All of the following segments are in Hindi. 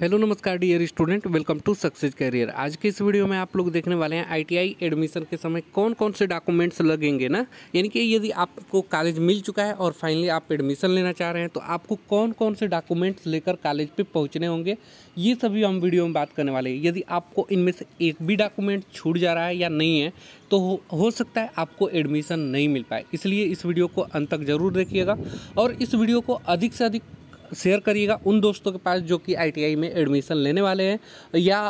हेलो नमस्कार dear student welcome to success career आज के इस वीडियो में आप लोग देखने वाले हैं आईटीआई एडमिशन के समय कौन कौन से डॉक्यूमेंट्स लगेंगे ना यानी कि यदि आपको कॉलेज मिल चुका है और फाइनली आप एडमिशन लेना चाह रहे हैं तो आपको कौन कौन से डॉक्यूमेंट्स लेकर कॉलेज पे पहुँचने होंगे ये सभी हम वीडियो में बात करने वाले हैं यदि आपको इनमें से एक भी डॉक्यूमेंट छूट जा रहा है या नहीं है तो हो, हो सकता है आपको एडमिशन नहीं मिल पाए इसलिए इस वीडियो को अंत तक जरूर देखिएगा और इस वीडियो को अधिक से अधिक शेयर करिएगा उन दोस्तों के पास जो कि आईटीआई में एडमिशन लेने वाले हैं या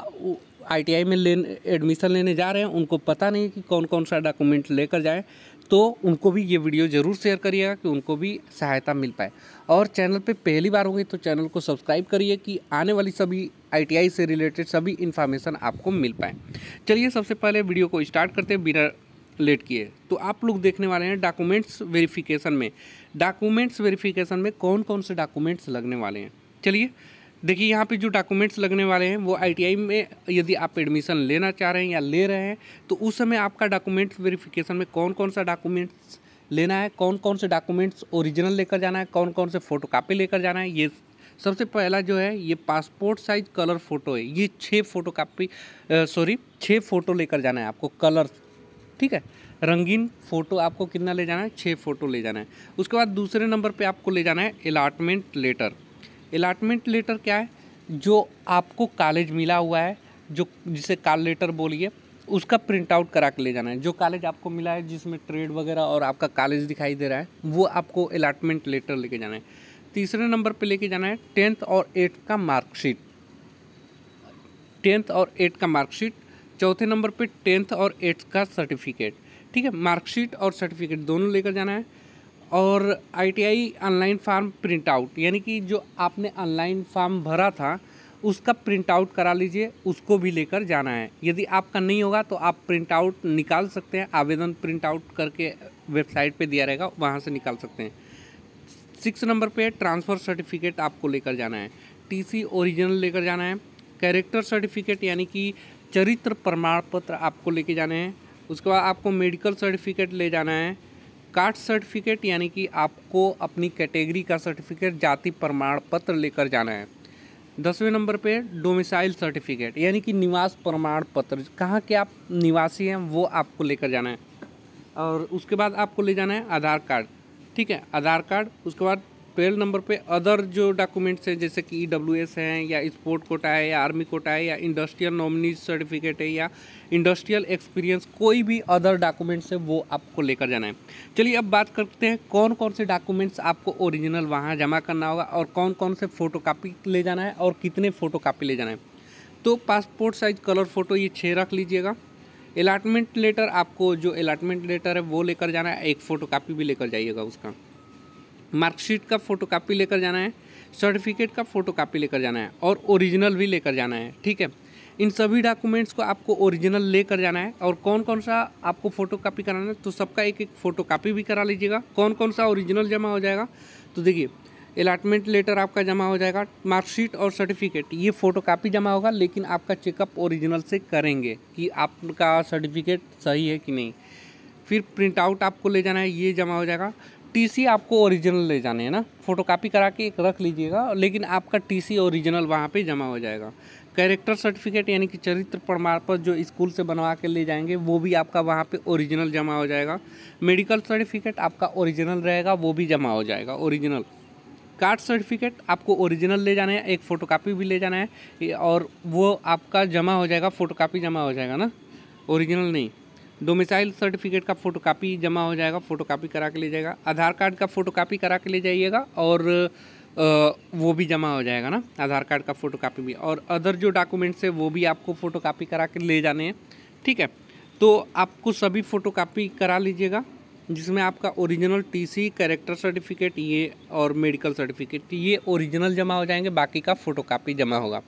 आईटीआई में ले एडमिशन लेने जा रहे हैं उनको पता नहीं कि कौन कौन सा डॉक्यूमेंट लेकर जाएं तो उनको भी ये वीडियो ज़रूर शेयर करिएगा कि उनको भी सहायता मिल पाए और चैनल पे पहली बार होंगे तो चैनल को सब्सक्राइब करिए कि आने वाली सभी आईटीआई से रिलेटेड सभी इन्फॉर्मेशन आपको मिल पाए चलिए सबसे पहले वीडियो को स्टार्ट करते हैं बिना लेट किए तो आप लोग देखने वाले हैं डॉक्यूमेंट्स वेरिफिकेशन में डॉक्यूमेंट्स वेरिफिकेशन में कौन कौन से डॉक्यूमेंट्स लगने वाले हैं चलिए देखिए यहाँ पे जो डॉक्यूमेंट्स लगने वाले हैं वो आईटीआई में यदि आप एडमिशन लेना चाह रहे हैं या ले रहे हैं तो उस समय आपका डॉक्यूमेंट्स वेरिफिकेशन में कौन कौन सा डॉक्यूमेंट्स लेना है कौन कौन से डॉक्यूमेंट्स ओरिजिनल लेकर जाना है कौन कौन से फ़ोटो लेकर जाना है ये सबसे पहला जो है ये पासपोर्ट साइज कलर फ़ोटो है ये छः फ़ोटो कापी सॉरी छः फ़ोटो लेकर जाना है आपको कलर ठीक है रंगीन फ़ोटो आपको कितना ले जाना है छः फ़ोटो ले जाना है उसके बाद दूसरे नंबर पे आपको ले जाना है अलाटमेंट लेटर अलाटमेंट लेटर क्या है जो आपको कॉलेज मिला हुआ है जो जिसे काल लेटर बोलिए उसका प्रिंट आउट करा के ले जाना है जो कॉलेज आपको मिला है जिसमें ट्रेड वगैरह और आपका कॉलेज दिखाई दे रहा है वो आपको अलाटमेंट लेटर लेके जाना है तीसरे नंबर पे लेके जाना है टेंथ और एट्थ का मार्कशीट टेंथ और एट्थ का मार्कशीट चौथे नंबर पे टेंथ और एट्थ का सर्टिफिकेट ठीक है मार्कशीट और सर्टिफिकेट दोनों लेकर जाना है और ITI online form print out यानी कि जो आपने ऑनलाइन फार्म भरा था उसका प्रिंट आउट करा लीजिए उसको भी लेकर जाना है यदि आपका नहीं होगा तो आप प्रिंट आउट निकाल सकते हैं आवेदन प्रिंट आउट करके वेबसाइट पे दिया रहेगा वहाँ से निकाल सकते हैं सिक्स नंबर पे ट्रांसफ़र सर्टिफिकेट आपको लेकर जाना है टीसी ओरिजिनल लेकर जाना है कैरेक्टर सर्टिफिकेट यानी कि चरित्र प्रमाण पत्र आपको लेके जाने हैं उसके बाद आपको मेडिकल सर्टिफिकेट ले जाना है कास्ट सर्टिफिकेट यानी कि आपको अपनी कैटेगरी का सर्टिफिकेट जाति प्रमाण पत्र लेकर जाना है दसवें नंबर पे डोमिसाइल सर्टिफिकेट यानी कि निवास प्रमाण पत्र कहाँ के आप निवासी हैं वो आपको लेकर जाना है और उसके बाद आपको ले जाना है आधार कार्ड ठीक है आधार कार्ड उसके बाद स्पेल नंबर पे अदर जो डॉक्यूमेंट्स हैं जैसे कि ई e हैं या स्पोर्ट कोटा है या आर्मी कोटा है या इंडस्ट्रियल नॉमिनी सर्टिफिकेट है या इंडस्ट्रियल एक्सपीरियंस कोई भी अदर डॉक्यूमेंट्स है वो आपको लेकर जाना है चलिए अब बात करते हैं कौन कौन से डॉक्यूमेंट्स आपको ओरिजिनल वहाँ जमा करना होगा और कौन कौन से फ़ोटो ले जाना है और कितने फ़ोटो ले जाना है तो पासपोर्ट साइज़ कलर फ़ोटो ये छः रख लीजिएगा अलाटमेंट लेटर आपको जो अलाटमेंट लेटर है वो लेकर जाना है एक फ़ोटो कापी भी लेकर जाइएगा उसका मार्कशीट का फ़ोटोकॉपी लेकर जाना है सर्टिफिकेट का फ़ोटोकॉपी लेकर जाना है और ओरिजिनल भी लेकर जाना है ठीक है इन सभी डॉक्यूमेंट्स को आपको ओरिजिनल लेकर जाना है और कौन कौन सा आपको फोटो कापी कराना है तो सबका एक एक फोटो कापी भी करा लीजिएगा कौन कौन सा ओरिजिनल जमा हो जाएगा तो देखिए अलाटमेंट लेटर आपका जमा हो जाएगा मार्कशीट और सर्टिफिकेट ये फ़ोटो कापी जमा होगा लेकिन आपका चेकअप ओरिजिनल से करेंगे कि आपका सर्टिफिकेट सही है कि नहीं फिर प्रिंट आउट आपको ले जाना है ये जमा हो जाएगा टीसी आपको ओरिजिनल ले जाने हैं ना फोटोकॉपी करा के एक रख लीजिएगा लेकिन आपका टीसी ओरिजिनल वहाँ पे जमा हो जाएगा कैरेक्टर सर्टिफिकेट यानी कि चरित्र प्रमाण पत्र जो स्कूल से बनवा के ले जाएंगे वो भी आपका वहाँ पे ओरिजिनल जमा हो जाएगा मेडिकल सर्टिफिकेट आपका ओरिजिनल रहेगा वो भी जमा हो जाएगा ओरिजिनल कार्ड सर्टिफिकेट आपको ओरिजिनल ले जाना है एक फ़ोटो भी ले जाना है और वो आपका जमा हो जाएगा फ़ोटो जमा हो जाएगा ना ओरिजिनल नहीं डोमिसाइल सर्टिफिकेट का कापी जमा हो जाएगा कापी करा के ले जाएगा आधार कार्ड का कापी करा के ले जाइएगा और वो भी जमा हो जाएगा ना आधार कार्ड का कापी भी और अदर जो डॉक्यूमेंट्स है वो भी आपको कापी करा के ले जाने हैं ठीक है तो आपको सभी कापी करा लीजिएगा जिसमें आपका ओरिजिनल टीसी कैरेक्टर सर्टिफिकेट ये और मेडिकल सर्टिफिकेट ये ओरिजिनल जमा हो जाएंगे बाकी का कापी जमा होगा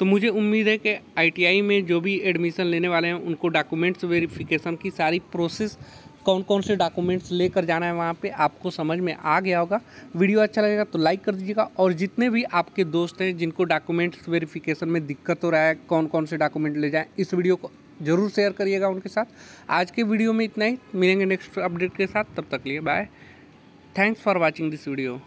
तो मुझे उम्मीद है कि आईटीआई में जो भी एडमिशन लेने वाले हैं उनको डॉक्यूमेंट्स वेरिफिकेशन की सारी प्रोसेस कौन कौन से डॉक्यूमेंट्स लेकर जाना है वहाँ पे आपको समझ में आ गया होगा वीडियो अच्छा लगेगा तो लाइक कर दीजिएगा और जितने भी आपके दोस्त हैं जिनको डॉक्यूमेंट्स वेरिफिकेशन में दिक्कत हो रहा है कौन कौन से डॉक्यूमेंट ले जाएँ इस वीडियो को ज़रूर शेयर करिएगा उनके साथ आज के वीडियो में इतना ही मिलेंगे नेक्स्ट अपडेट के साथ तब तक लिए bye thanks for watching this video